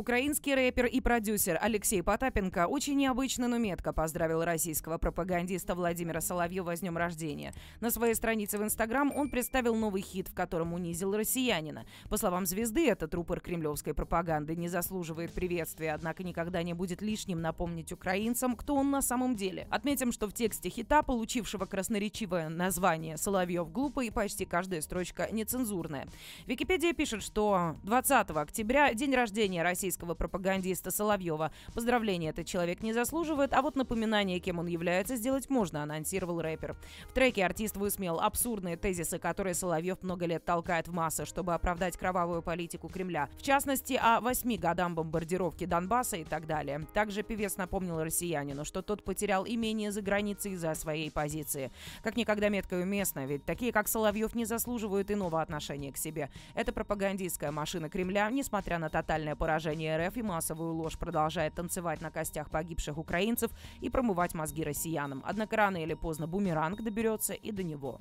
Украинский рэпер и продюсер Алексей Потапенко очень необычно, но метко поздравил российского пропагандиста Владимира Соловьева с днем рождения. На своей странице в Инстаграм он представил новый хит, в котором унизил россиянина. По словам звезды, этот рупор кремлевской пропаганды не заслуживает приветствия, однако никогда не будет лишним напомнить украинцам, кто он на самом деле. Отметим, что в тексте хита, получившего красноречивое название «Соловьев глупый», почти каждая строчка нецензурная. Википедия пишет, что 20 октября, день рождения России российского пропагандиста Соловьева. Поздравления этот человек не заслуживает, а вот напоминание, кем он является, сделать можно, анонсировал рэпер. В треке артист высмеял абсурдные тезисы, которые Соловьев много лет толкает в массы, чтобы оправдать кровавую политику Кремля. В частности, о восьми годам бомбардировки Донбасса и так далее. Также певец напомнил россиянину, что тот потерял имение за границей из-за своей позиции. Как никогда метко и уместно, ведь такие, как Соловьев, не заслуживают иного отношения к себе. Это пропагандистская машина Кремля, несмотря на тотальное поражение населения РФ и массовую ложь продолжает танцевать на костях погибших украинцев и промывать мозги россиянам. Однако рано или поздно бумеранг доберется и до него.